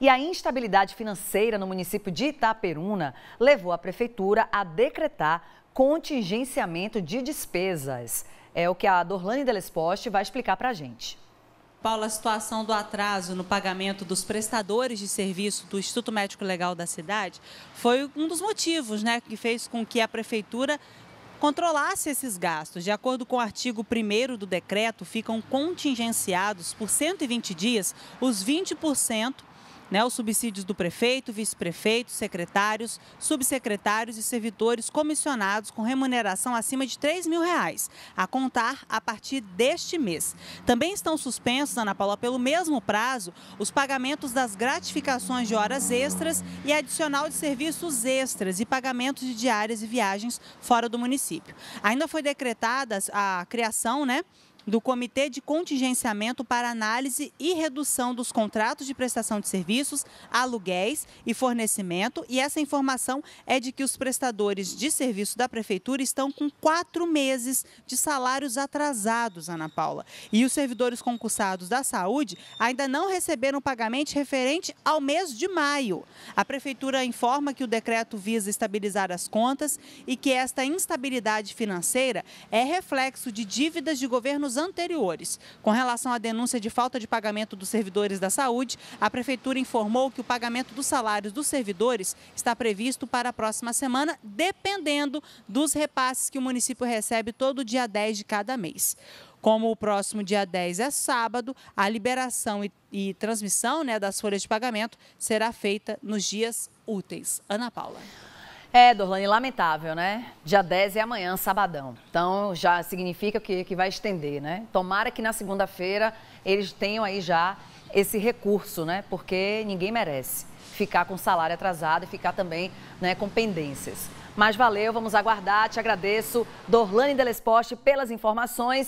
E a instabilidade financeira no município de Itaperuna levou a prefeitura a decretar contingenciamento de despesas. É o que a Dorlane Delesposte vai explicar para a gente. Paula, a situação do atraso no pagamento dos prestadores de serviço do Instituto Médico Legal da cidade foi um dos motivos né, que fez com que a prefeitura controlasse esses gastos. De acordo com o artigo 1 do decreto, ficam contingenciados por 120 dias os 20% né, os subsídios do prefeito, vice-prefeito, secretários, subsecretários e servidores comissionados com remuneração acima de 3 mil reais, a contar a partir deste mês. Também estão suspensos, Ana Paula, pelo mesmo prazo, os pagamentos das gratificações de horas extras e adicional de serviços extras e pagamentos de diárias e viagens fora do município. Ainda foi decretada a criação, né? do Comitê de Contingenciamento para Análise e Redução dos Contratos de Prestação de Serviços, Aluguéis e Fornecimento. E essa informação é de que os prestadores de serviço da Prefeitura estão com quatro meses de salários atrasados, Ana Paula. E os servidores concursados da saúde ainda não receberam pagamento referente ao mês de maio. A Prefeitura informa que o decreto visa estabilizar as contas e que esta instabilidade financeira é reflexo de dívidas de governos anteriores. Com relação à denúncia de falta de pagamento dos servidores da saúde, a Prefeitura informou que o pagamento dos salários dos servidores está previsto para a próxima semana, dependendo dos repasses que o município recebe todo dia 10 de cada mês. Como o próximo dia 10 é sábado, a liberação e, e, transmissão né, das folhas de pagamento será feita nos dias úteis. Ana Paula. É, Dorlane, lamentável, né? Dia 10 é amanhã, sabadão. Então já significa que, que vai estender, né? Tomara que na segunda-feira eles tenham aí já esse recurso, né? Porque ninguém merece ficar com salário atrasado e ficar também né, com pendências. Mas valeu, vamos aguardar. Te agradeço, Dorlane Delesposte, pelas informações.